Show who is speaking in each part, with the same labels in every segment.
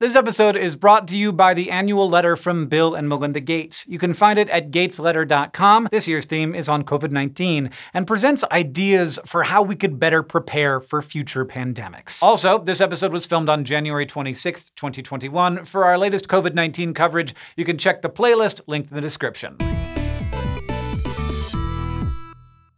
Speaker 1: This episode is brought to you by the annual letter from Bill and Melinda Gates. You can find it at gatesletter.com. This year's theme is on COVID 19 and presents ideas for how we could better prepare for future pandemics. Also, this episode was filmed on January 26, 2021. For our latest COVID 19 coverage, you can check the playlist linked in the description.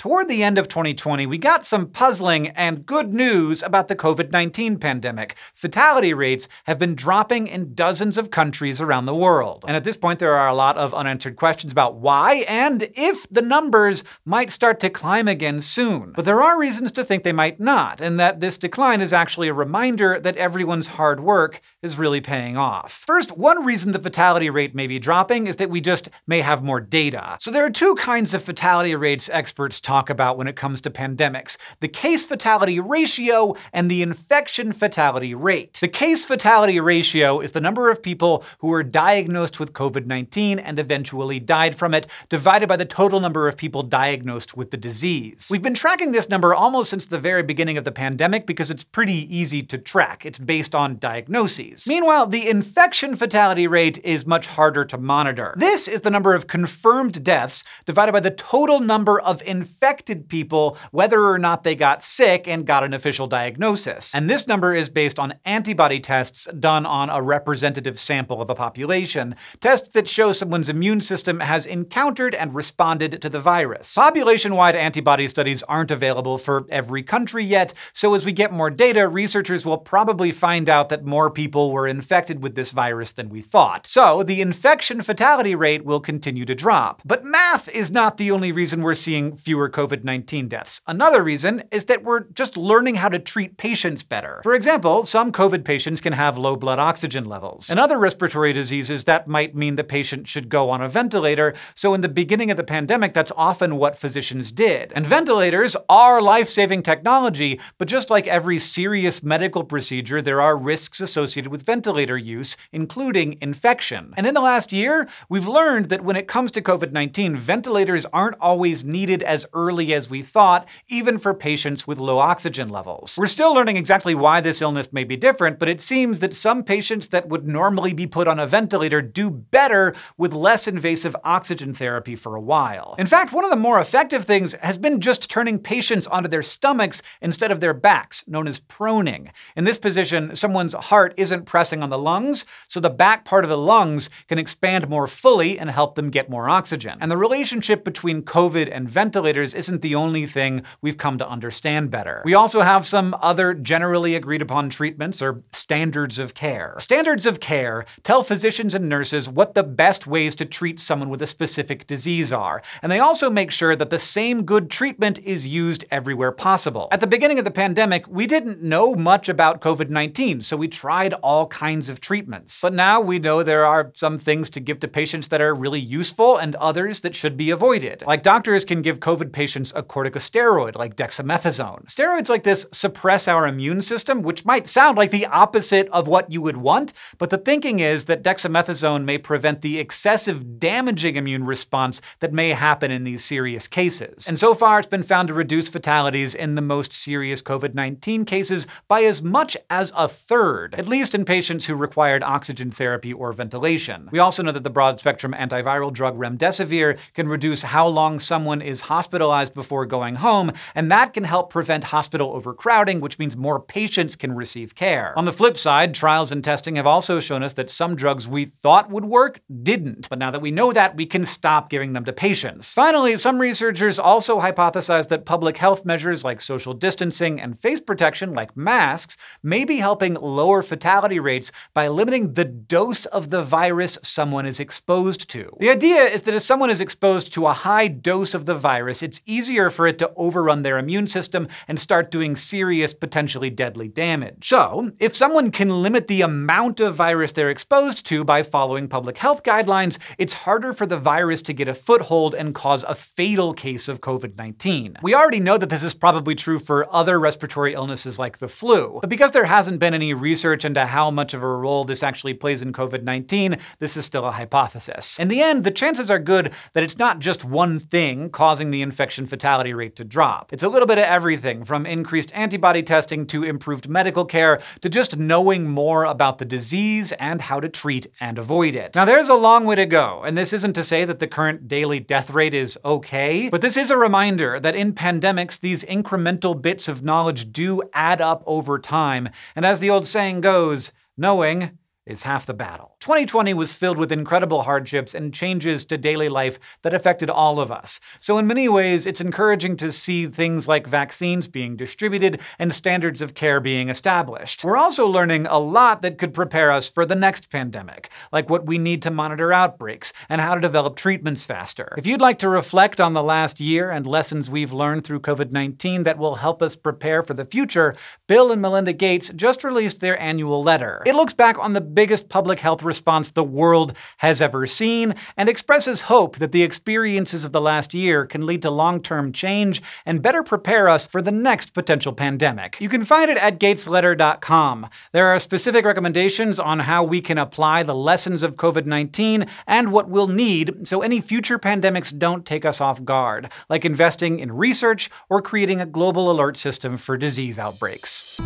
Speaker 1: Toward the end of 2020, we got some puzzling and good news about the COVID 19 pandemic. Fatality rates have been dropping in dozens of countries around the world. And at this point, there are a lot of unanswered questions about why and if the numbers might start to climb again soon. But there are reasons to think they might not, and that this decline is actually a reminder that everyone's hard work is really paying off. First, one reason the fatality rate may be dropping is that we just may have more data. So there are two kinds of fatality rates experts talk about when it comes to pandemics, the case fatality ratio and the infection fatality rate. The case fatality ratio is the number of people who were diagnosed with COVID-19 and eventually died from it, divided by the total number of people diagnosed with the disease. We've been tracking this number almost since the very beginning of the pandemic because it's pretty easy to track. It's based on diagnoses. Meanwhile, the infection fatality rate is much harder to monitor. This is the number of confirmed deaths divided by the total number of infections infected people whether or not they got sick and got an official diagnosis. And this number is based on antibody tests done on a representative sample of a population, tests that show someone's immune system has encountered and responded to the virus. Population-wide antibody studies aren't available for every country yet, so as we get more data, researchers will probably find out that more people were infected with this virus than we thought. So the infection fatality rate will continue to drop. But math is not the only reason we're seeing fewer COVID 19 deaths. Another reason is that we're just learning how to treat patients better. For example, some COVID patients can have low blood oxygen levels. In other respiratory diseases, that might mean the patient should go on a ventilator, so in the beginning of the pandemic, that's often what physicians did. And ventilators are life saving technology, but just like every serious medical procedure, there are risks associated with ventilator use, including infection. And in the last year, we've learned that when it comes to COVID 19, ventilators aren't always needed as early early as we thought, even for patients with low oxygen levels. We're still learning exactly why this illness may be different, but it seems that some patients that would normally be put on a ventilator do better with less invasive oxygen therapy for a while. In fact, one of the more effective things has been just turning patients onto their stomachs instead of their backs, known as proning. In this position, someone's heart isn't pressing on the lungs, so the back part of the lungs can expand more fully and help them get more oxygen. And the relationship between COVID and ventilators isn't the only thing we've come to understand better. We also have some other generally agreed upon treatments or standards of care. Standards of care tell physicians and nurses what the best ways to treat someone with a specific disease are, and they also make sure that the same good treatment is used everywhere possible. At the beginning of the pandemic, we didn't know much about COVID-19, so we tried all kinds of treatments. But now we know there are some things to give to patients that are really useful and others that should be avoided. Like doctors can give COVID patients a corticosteroid like dexamethasone. Steroids like this suppress our immune system, which might sound like the opposite of what you would want, but the thinking is that dexamethasone may prevent the excessive damaging immune response that may happen in these serious cases. And so far, it's been found to reduce fatalities in the most serious COVID-19 cases by as much as a third, at least in patients who required oxygen therapy or ventilation. We also know that the broad-spectrum antiviral drug remdesivir can reduce how long someone is hospitalized hospitalized before going home, and that can help prevent hospital overcrowding, which means more patients can receive care. On the flip side, trials and testing have also shown us that some drugs we thought would work didn't. But now that we know that, we can stop giving them to patients. Finally, some researchers also hypothesized that public health measures like social distancing and face protection, like masks, may be helping lower fatality rates by limiting the dose of the virus someone is exposed to. The idea is that if someone is exposed to a high dose of the virus, it it's easier for it to overrun their immune system and start doing serious, potentially deadly damage. So, if someone can limit the amount of virus they're exposed to by following public health guidelines, it's harder for the virus to get a foothold and cause a fatal case of COVID-19. We already know that this is probably true for other respiratory illnesses like the flu, but because there hasn't been any research into how much of a role this actually plays in COVID-19, this is still a hypothesis. In the end, the chances are good that it's not just one thing causing the infection infection fatality rate to drop. It's a little bit of everything, from increased antibody testing to improved medical care to just knowing more about the disease and how to treat and avoid it. Now, there's a long way to go, and this isn't to say that the current daily death rate is okay, but this is a reminder that in pandemics, these incremental bits of knowledge do add up over time, and as the old saying goes, knowing is half the battle. 2020 was filled with incredible hardships and changes to daily life that affected all of us. So in many ways, it's encouraging to see things like vaccines being distributed and standards of care being established. We're also learning a lot that could prepare us for the next pandemic, like what we need to monitor outbreaks and how to develop treatments faster. If you'd like to reflect on the last year and lessons we've learned through COVID-19 that will help us prepare for the future, Bill and Melinda Gates just released their annual letter. It looks back on the biggest public health response the world has ever seen, and expresses hope that the experiences of the last year can lead to long-term change and better prepare us for the next potential pandemic. You can find it at gatesletter.com. There are specific recommendations on how we can apply the lessons of COVID-19 and what we'll need so any future pandemics don't take us off guard, like investing in research or creating a global alert system for disease outbreaks.